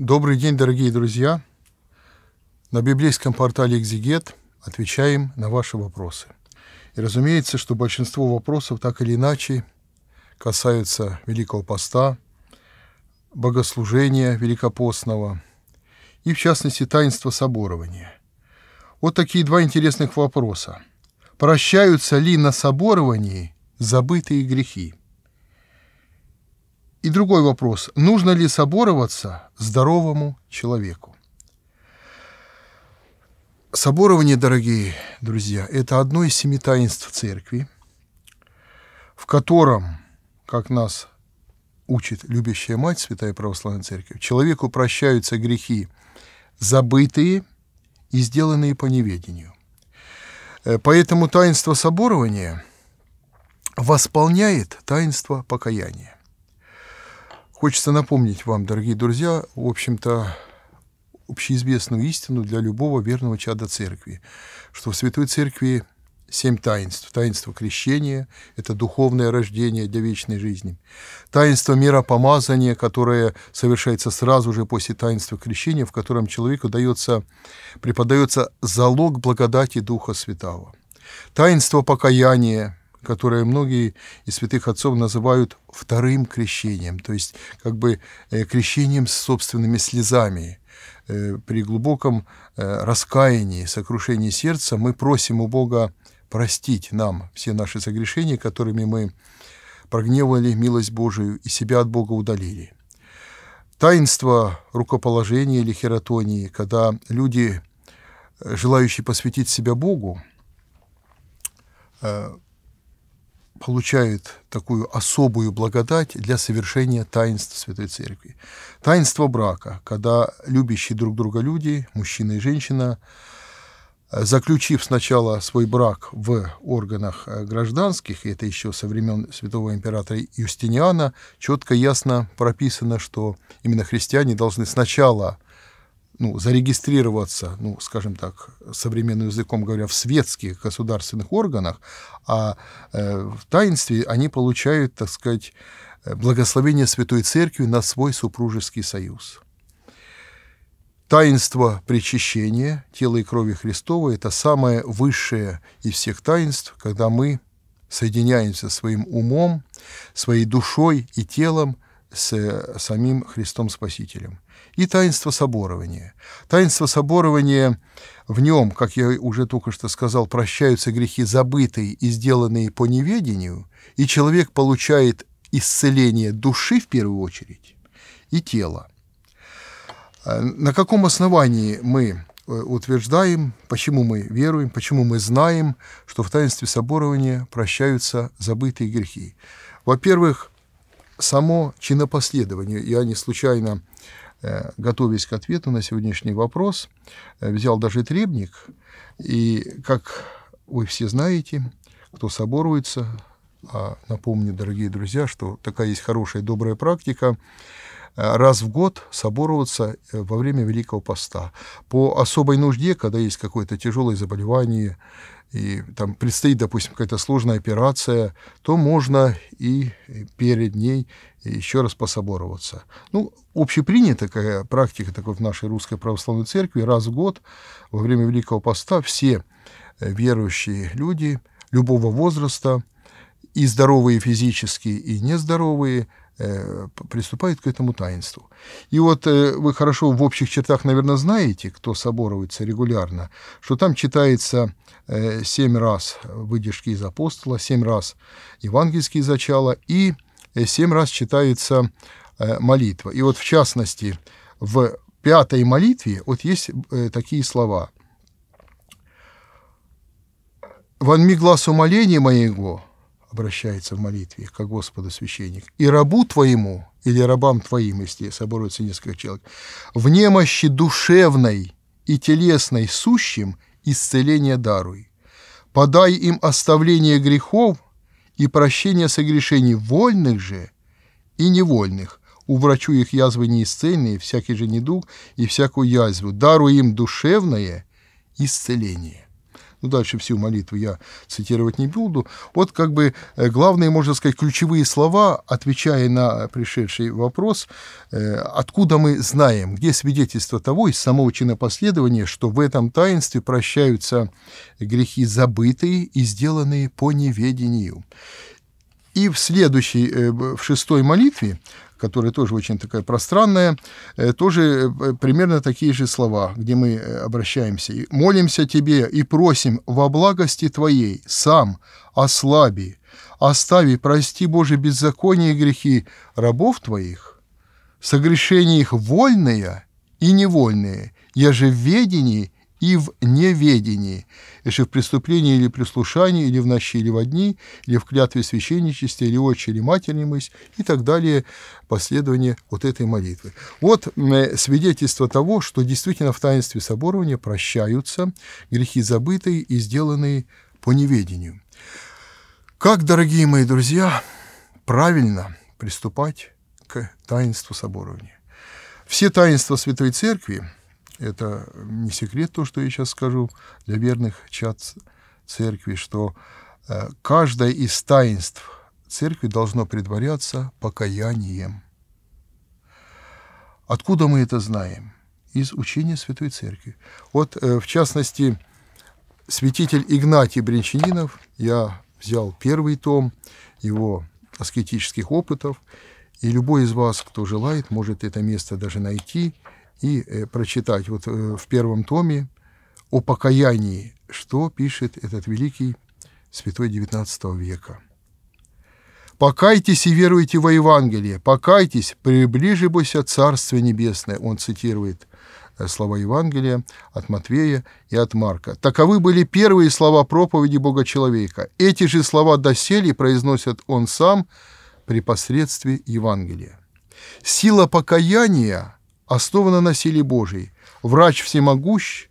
Добрый день, дорогие друзья! На библейском портале «Экзигет» отвечаем на ваши вопросы. И разумеется, что большинство вопросов так или иначе касаются Великого Поста, богослужения Великопостного и, в частности, таинства соборования. Вот такие два интересных вопроса. Прощаются ли на соборовании забытые грехи – и другой вопрос. Нужно ли собороваться здоровому человеку? Соборование, дорогие друзья, это одно из семи таинств церкви, в котором, как нас учит любящая мать Святая Православная Церковь, человеку прощаются грехи, забытые и сделанные по неведению. Э, поэтому таинство соборования восполняет таинство покаяния. Хочется напомнить вам, дорогие друзья, в общем-то, общеизвестную истину для любого верного чада церкви, что в Святой Церкви семь таинств. Таинство крещения – это духовное рождение для вечной жизни. Таинство миропомазания, которое совершается сразу же после таинства крещения, в котором человеку дается, преподается залог благодати Духа Святого. Таинство покаяния – которое многие из святых отцов называют вторым крещением, то есть как бы э, крещением с собственными слезами. Э, при глубоком э, раскаянии, сокрушении сердца мы просим у Бога простить нам все наши согрешения, которыми мы прогневали милость Божию и себя от Бога удалили. Таинство рукоположения или хератонии, когда люди, желающие посвятить себя Богу, получает такую особую благодать для совершения таинств Святой Церкви. Таинство брака, когда любящие друг друга люди, мужчина и женщина, э, заключив сначала свой брак в органах э, гражданских, и это еще со времен святого императора Юстиниана, четко ясно прописано, что именно христиане должны сначала – ну, зарегистрироваться, ну, скажем так, современным языком говоря, в светских государственных органах, а э, в таинстве они получают, так сказать, э, благословение Святой Церкви на свой супружеский союз. Таинство причащения тела и крови Христова – это самое высшее из всех таинств, когда мы соединяемся своим умом, своей душой и телом – с самим Христом Спасителем. И таинство соборования. Таинство соборования в нем, как я уже только что сказал, прощаются грехи забытые и сделанные по неведению, и человек получает исцеление души в первую очередь и тела. А на каком основании мы э, утверждаем, почему мы веруем, почему мы знаем, что в таинстве соборования прощаются забытые грехи? Во-первых, само чинопоследование. Я не случайно, э, готовясь к ответу на сегодняшний вопрос, э, взял даже требник, и, как вы все знаете, кто соборуется, а напомню, дорогие друзья, что такая есть хорошая, добрая практика, Э, раз в год собороваться э, во время Великого Поста. По особой нужде, когда есть какое-то тяжелое заболевание, и там предстоит, допустим, какая-то сложная операция, то можно и перед ней еще раз пособороваться. Ну, общепринята такая практика такой в нашей русской православной церкви. Раз в год во время Великого Поста все э, верующие люди любого возраста, и здоровые физически, и нездоровые, Э, приступают к этому таинству. И вот э, вы хорошо в общих чертах, наверное, знаете, кто соборуется регулярно, что там читается э, семь раз выдержки из апостола, семь раз евангельские зачала и семь раз читается молитва. И вот в частности в пятой молитве вот есть такие слова. «Вонми глаз умоления моего, обращается в молитве к Господу священник, и рабу твоему, или рабам твоим, если соборуется несколько человек, в немощи душевной и телесной сущим исцеление даруй. Подай им оставление грехов и прощение согрешений вольных же и невольных. Уврачу их язвы неисцельные, всякий же недуг и всякую язву. Даруй им душевное исцеление ну дальше всю молитву я цитировать не буду, вот как бы э, главные, можно сказать, ключевые слова, отвечая на пришедший вопрос, э, откуда мы знаем, где свидетельство того из самого чинопоследования, что в этом таинстве прощаются грехи забытые и сделанные по неведению. И в следующей, э, в шестой молитве которая тоже очень такая пространная, э, тоже э, примерно такие же слова, где мы э, обращаемся. И «Молимся Тебе и просим во благости Твоей сам ослаби, остави, прости, Боже, беззаконие и грехи рабов Твоих, согрешения их вольные и невольные, я же в ведении и в неведении, если в преступлении или прислушании, или в ночи, или во дни, или в клятве священничества, или отче, или матерни мысь, и так далее, последование вот этой молитвы. Вот э, свидетельство того, что действительно в таинстве соборования прощаются грехи забытые и сделанные по неведению. Как, дорогие мои друзья, правильно приступать к таинству соборования? Все таинства Святой Церкви – это не секрет то, что я сейчас скажу для верных чат церкви, что э, каждое из таинств церкви должно предваряться покаянием. Откуда мы это знаем? Из учения Святой Церкви. Вот, э, в частности, святитель Игнатий Бринчанинов, я взял первый том его аскетических опытов, и любой из вас, кто желает, может это место даже найти – и э, прочитать вот э, в первом томе о покаянии, что пишет этот великий святой XIX века. «Покайтесь и веруйте во Евангелие, покайтесь, приближибося Царствие Небесное», он цитирует э, слова Евангелия от Матвея и от Марка. Таковы были первые слова проповеди Бога человека. Эти же слова доселе произносят он сам при посредстве Евангелия. Сила покаяния основана на силе Божией. Врач всемогущ,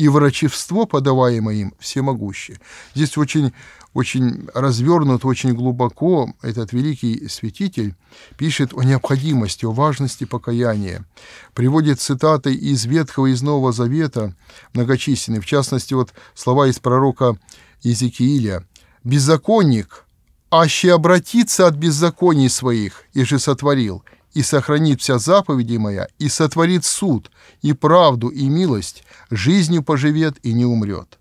и врачевство, подаваемое им, всемогуще. Здесь очень, очень развернут, очень глубоко этот великий святитель пишет о необходимости, о важности покаяния. Приводит цитаты из Ветхого и из Нового Завета, многочисленные, в частности, вот слова из пророка Иезекииля. «Беззаконник, аще обратиться от беззаконий своих, и же сотворил, и сохранит вся заповеди моя, и сотворит суд, и правду, и милость, жизнью поживет и не умрет.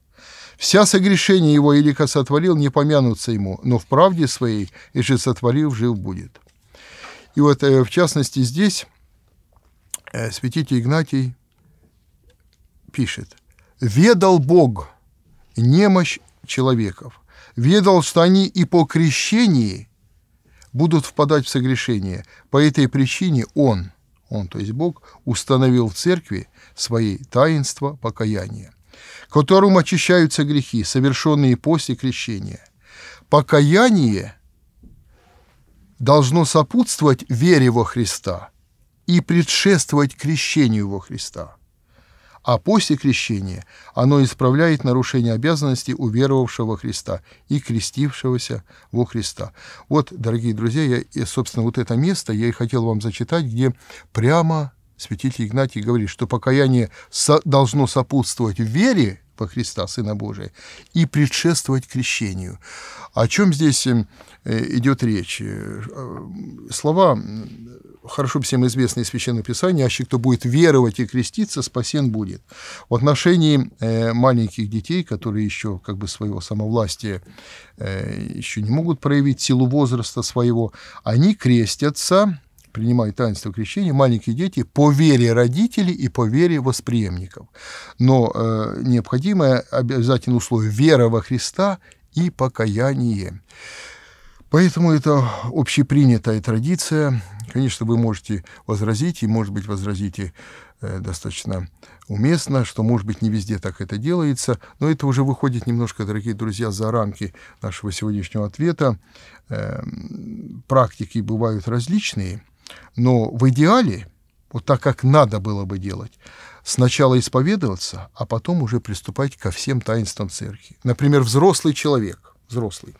Вся согрешение его Илика сотворил, не помянутся ему, но в правде своей, и же сотворив, жив будет». И вот, э, в частности, здесь э, святитель Игнатий пишет, «Ведал Бог немощь человеков, ведал, что они и по крещении – будут впадать в согрешение. По этой причине Он, Он, то есть Бог, установил в церкви свои таинства покаяния, которым очищаются грехи, совершенные после крещения. Покаяние должно сопутствовать вере во Христа и предшествовать крещению во Христа – а после крещения оно исправляет нарушение обязанностей уверовавшего Христа и крестившегося во Христа. Вот, дорогие друзья, я, я, собственно, вот это место я и хотел вам зачитать, где прямо святитель Игнатий говорит, что покаяние со должно сопутствовать вере во Христа, Сына Божия, и предшествовать крещению. О чем здесь э, идет речь? Э, э, слова хорошо всем известное Священное Писание, «Аще кто будет веровать и креститься, спасен будет». В отношении э, маленьких детей, которые еще как бы своего самовластия э, еще не могут проявить силу возраста своего, они крестятся, принимают таинство крещения, маленькие дети по вере родителей и по вере восприемников. Но э, необходимое обязательное условие – вера во Христа и покаяние. Поэтому это общепринятая традиция. Конечно, вы можете возразить, и, может быть, возразите э, достаточно уместно, что, может быть, не везде так это делается, но это уже выходит немножко, дорогие друзья, за рамки нашего сегодняшнего ответа. Э, практики бывают различные, но в идеале, вот так, как надо было бы делать, сначала исповедоваться, а потом уже приступать ко всем таинствам церкви. Например, взрослый человек, взрослый,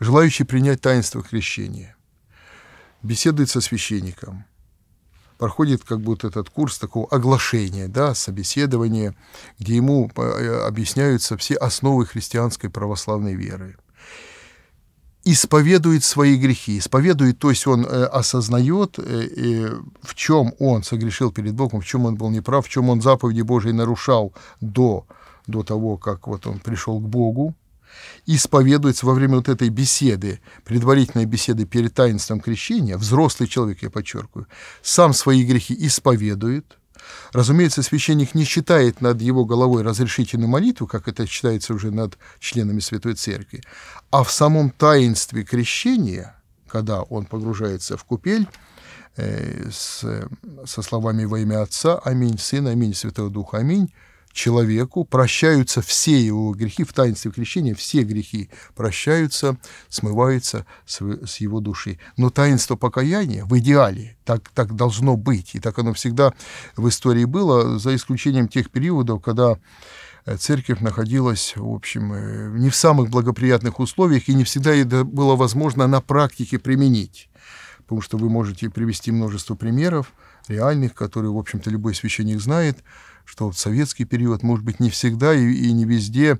желающий принять таинство крещения. Беседует со священником. Проходит как будто этот курс такого оглашения, да, собеседования, где ему э, объясняются все основы христианской православной веры исповедует свои грехи. Исповедует, то есть он э, осознает, э, в чем он согрешил перед Богом, в чем он был неправ, в чем он заповеди Божьи нарушал до, до того, как вот он пришел к Богу исповедуется во время вот этой беседы, предварительной беседы перед таинством крещения, взрослый человек, я подчеркиваю, сам свои грехи исповедует, Разумеется, священник не читает над его головой разрешительную молитву, как это читается уже над членами Святой Церкви, а в самом таинстве крещения, когда он погружается в купель, э, с, со словами «Во имя Отца, аминь, Сына, аминь, Святого Духа, аминь», человеку прощаются все его грехи, в таинстве крещения все грехи прощаются, смываются с, его души. Но таинство покаяния в идеале так, так должно быть, и так оно всегда в истории было, за исключением тех периодов, когда э, церковь находилась, в общем, э, не в самых благоприятных условиях, и не всегда это было возможно на практике применить. Потому что вы можете привести множество примеров реальных, которые, в общем-то, любой священник знает – что вот советский период, может быть, не всегда и, и не везде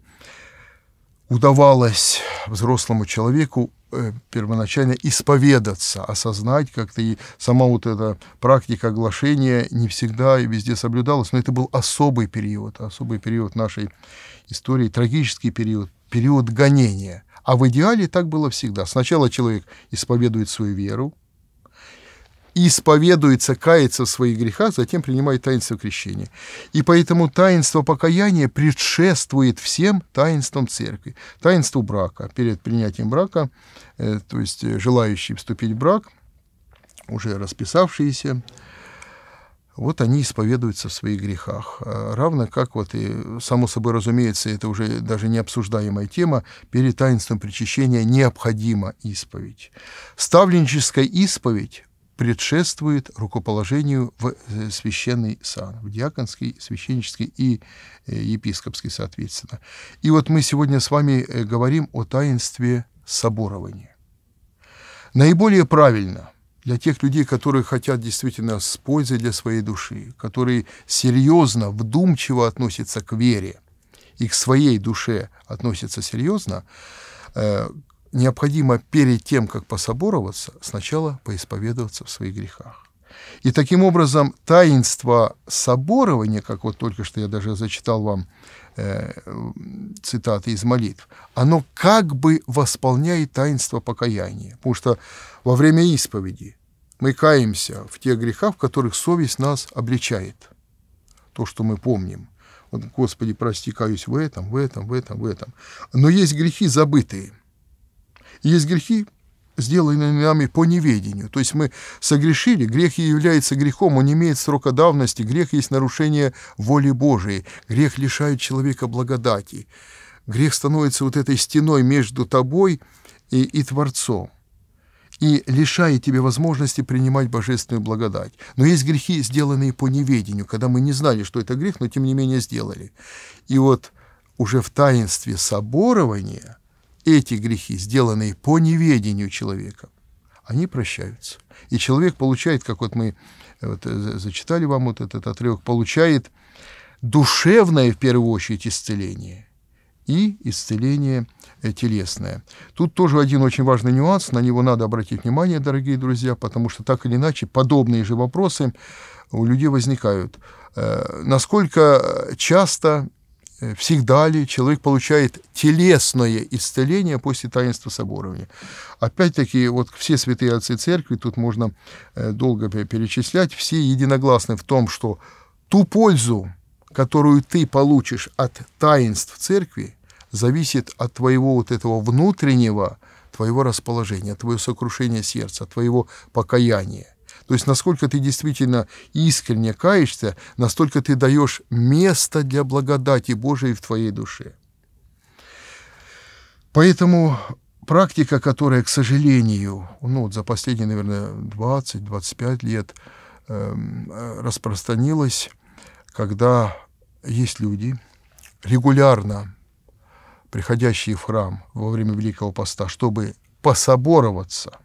удавалось взрослому человеку э, первоначально исповедаться, осознать как-то, и сама вот эта практика оглашения не всегда и везде соблюдалась, но это был особый период, особый период нашей истории, трагический период, период гонения. А в идеале так было всегда. Сначала человек исповедует свою веру, исповедуется, кается в своих грехах, затем принимает таинство крещения. И поэтому таинство покаяния предшествует всем таинствам церкви, таинству брака. Перед принятием брака, э, то есть э, желающие вступить в брак, уже расписавшиеся, вот они исповедуются в своих грехах. Э, равно как вот и, само собой разумеется, это уже даже не обсуждаемая тема, перед таинством причащения необходима исповедь. Ставленческая исповедь предшествует рукоположению в э, священный сан, в диаконский, священнический и э, епископский, соответственно. И вот мы сегодня с вами э, говорим о таинстве соборования. Наиболее правильно для тех людей, которые хотят действительно с пользой для своей души, которые серьезно, вдумчиво относятся к вере и к своей душе относятся серьезно, необходимо перед тем, как пособороваться, сначала поисповедоваться в своих грехах. И таким образом таинство соборования, как вот только что я даже зачитал вам э, цитаты из молитв, оно как бы восполняет таинство покаяния. Потому что во время исповеди мы каемся в тех грехах, в которых совесть нас обличает. То, что мы помним. Вот, Господи, прости, каюсь в этом, в этом, в этом, в этом. Но есть грехи забытые – есть грехи, сделанные нами по неведению. То есть мы согрешили, грех и является грехом, он имеет срока давности, грех есть нарушение воли Божией, грех лишает человека благодати. Грех становится вот этой стеной между тобой и, и Творцом и лишает тебе возможности принимать божественную благодать. Но есть грехи, сделанные по неведению, когда мы не знали, что это грех, но тем не менее сделали. И вот уже в таинстве соборования – эти грехи, сделанные по неведению человека, они прощаются. И человек получает, как вот мы э, вот, э, зачитали вам вот этот отрывок, получает душевное, в первую очередь, исцеление и исцеление э, телесное. Тут тоже один очень важный нюанс, на него надо обратить внимание, дорогие друзья, потому что так или иначе подобные же вопросы у людей возникают. Насколько часто Э, всегда ли человек получает телесное исцеление после таинства соборования. Опять-таки, вот все святые отцы церкви, тут можно э, долго перечислять, все единогласны в том, что ту пользу, которую ты получишь от таинств церкви, зависит от твоего вот этого внутреннего, твоего расположения, твоего сокрушения сердца, твоего покаяния. То есть насколько ты действительно искренне каешься, настолько ты даешь место для благодати Божией в твоей душе. Поэтому практика, которая, к сожалению, ну, вот за последние, наверное, 20-25 лет эм, э, распространилась, когда есть люди, регулярно приходящие в храм во время Великого Поста, чтобы пособороваться,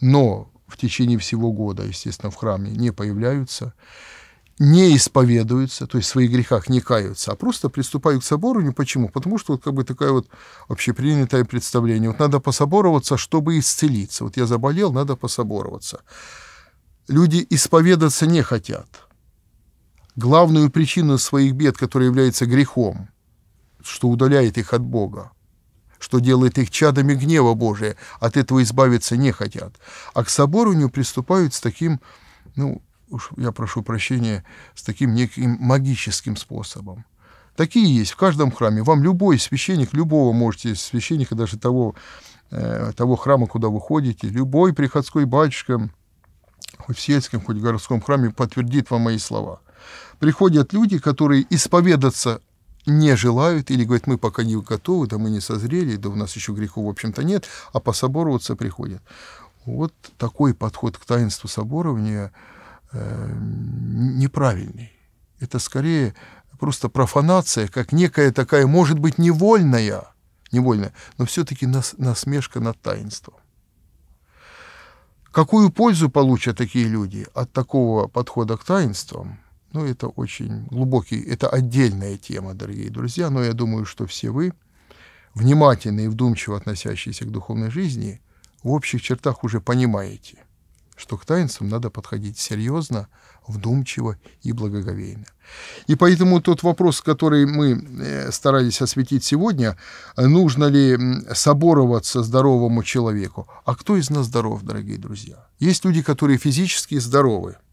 но в течение всего года, естественно, в храме не появляются, не исповедуются, то есть в своих грехах не каются, а просто приступают к соборованию. Ну, почему? Потому что вот как бы такое вот общепринятое представление. Вот надо пособороваться, чтобы исцелиться. Вот я заболел, надо пособороваться. Люди исповедаться не хотят. Главную причину своих бед, которая является грехом, что удаляет их от Бога, что делает их чадами гнева Божия, от этого избавиться не хотят. А к собору соборованию приступают с таким, ну, уж я прошу прощения, с таким неким магическим способом. Такие есть в каждом храме. Вам любой священник, любого можете, священника даже того, э, того храма, куда вы ходите, любой приходской батюшка, хоть в сельском, хоть в городском храме, подтвердит вам мои слова. Приходят люди, которые исповедаться не желают или говорят, мы пока не готовы, да мы не созрели, да у нас еще грехов, в общем-то, нет, а пособороваться приходят. Вот такой подход к таинству соборования э, неправильный. Это скорее просто профанация, как некая такая, может быть, невольная, невольная, но все-таки нас, насмешка над таинством. Какую пользу получат такие люди от такого подхода к таинствам – ну, это очень глубокий, это отдельная тема, дорогие друзья, но я думаю, что все вы, внимательно и вдумчиво относящиеся к духовной жизни, в общих чертах уже понимаете, что к таинствам надо подходить серьезно, вдумчиво и благоговейно. И поэтому тот вопрос, который мы э, старались осветить сегодня, нужно ли собороваться здоровому человеку? А кто из нас здоров, дорогие друзья? Есть люди, которые физически здоровы –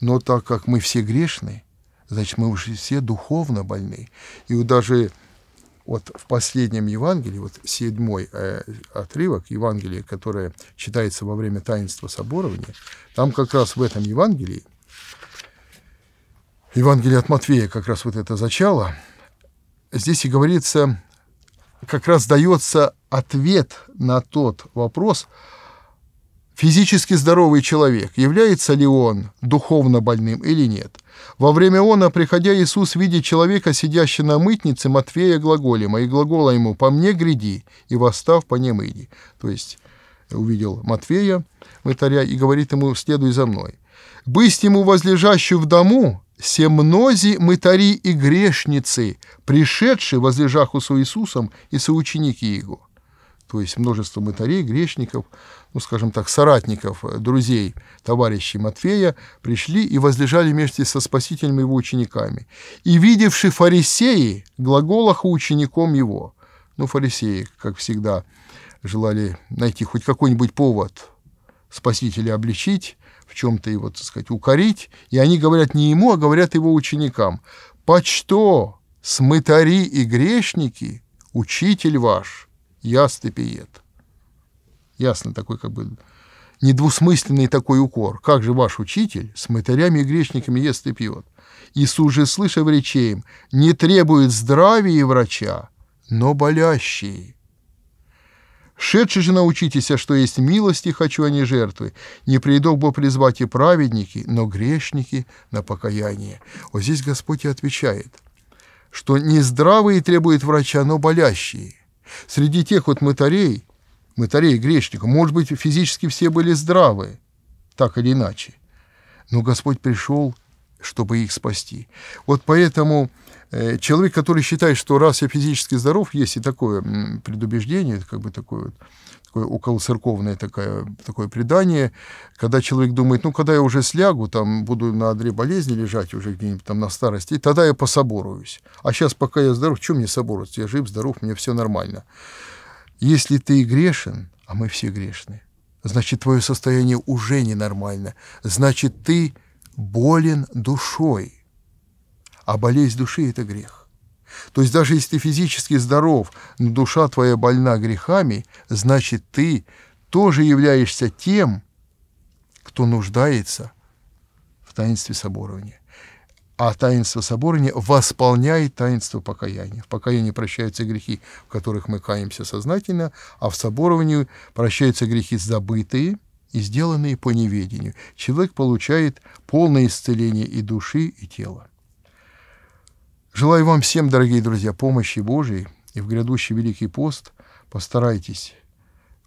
но так как мы все грешны, значит, мы уже все духовно больны. И вот даже вот в последнем Евангелии, вот седьмой э, отрывок Евангелия, которое читается во время таинства соборования, там как раз в этом Евангелии, Евангелие от Матвея как раз вот это зачало, здесь и говорится, как раз дается ответ на тот вопрос, Физически здоровый человек, является ли он духовно больным или нет? Во время она, приходя, Иисус видит человека, сидящего на мытнице, Матфея глаголема, и глагола ему «по мне гряди, и восстав по нем иди». То есть э, увидел Матфея, мытаря, и говорит ему «следуй за мной». «Бысть ему возлежащую в дому, семнози мытари и грешницы, пришедшие возлежаху с Иисусом и соученики его» то есть множество мытарей, грешников, ну, скажем так, соратников, э, друзей, товарищей Матфея, пришли и возлежали вместе со спасителем его учениками. И, видевши фарисеи, глаголах учеником его, ну, фарисеи, как всегда, желали найти хоть какой-нибудь повод спасителя обличить, в чем-то его, так сказать, укорить, и они говорят не ему, а говорят его ученикам. «Почто смытари и грешники, учитель ваш, я степиет. Ясно, такой как бы недвусмысленный такой укор. Как же ваш учитель с мытарями и грешниками ест и пьет? Иисус же, слышав речей им, не требует здравия и врача, но болящие. Шедши же научитесь, а что есть милости хочу, а не жертвы. Не приду бы призвать и праведники, но грешники на покаяние. Вот здесь Господь и отвечает, что не здравые требуют врача, но болящие – Среди тех вот мытарей, мытарей и грешников, может быть, физически все были здравы, так или иначе. Но Господь пришел, чтобы их спасти. Вот поэтому э, человек, который считает, что раз я физически здоров, есть и такое предубеждение, как бы такое вот такое околоцерковное такое, такое предание, когда человек думает, ну, когда я уже слягу, там, буду на одре болезни лежать уже где-нибудь там на старости, тогда я пособоруюсь. А сейчас, пока я здоров, что мне собороваться? Я жив, здоров, мне все нормально. Если ты грешен, а мы все грешны, значит, твое состояние уже ненормально, значит, ты болен душой. А болезнь души – это грех. То есть даже если ты физически здоров, но душа твоя больна грехами, значит ты тоже являешься тем, кто нуждается в таинстве соборования. А таинство соборования восполняет таинство покаяния. В покаянии прощаются грехи, в которых мы каемся сознательно, а в соборовании прощаются грехи забытые и сделанные по неведению. Человек получает полное исцеление и души, и тела. Желаю вам всем, дорогие друзья, помощи Божией и в грядущий Великий пост постарайтесь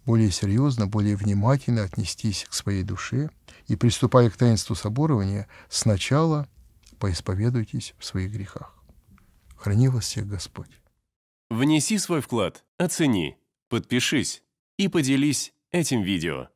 более серьезно, более внимательно отнестись к своей душе и, приступая к таинству соборования, сначала поисповедуйтесь в своих грехах. Храни вас всех Господь. Внеси свой вклад, оцени, подпишись и поделись этим видео.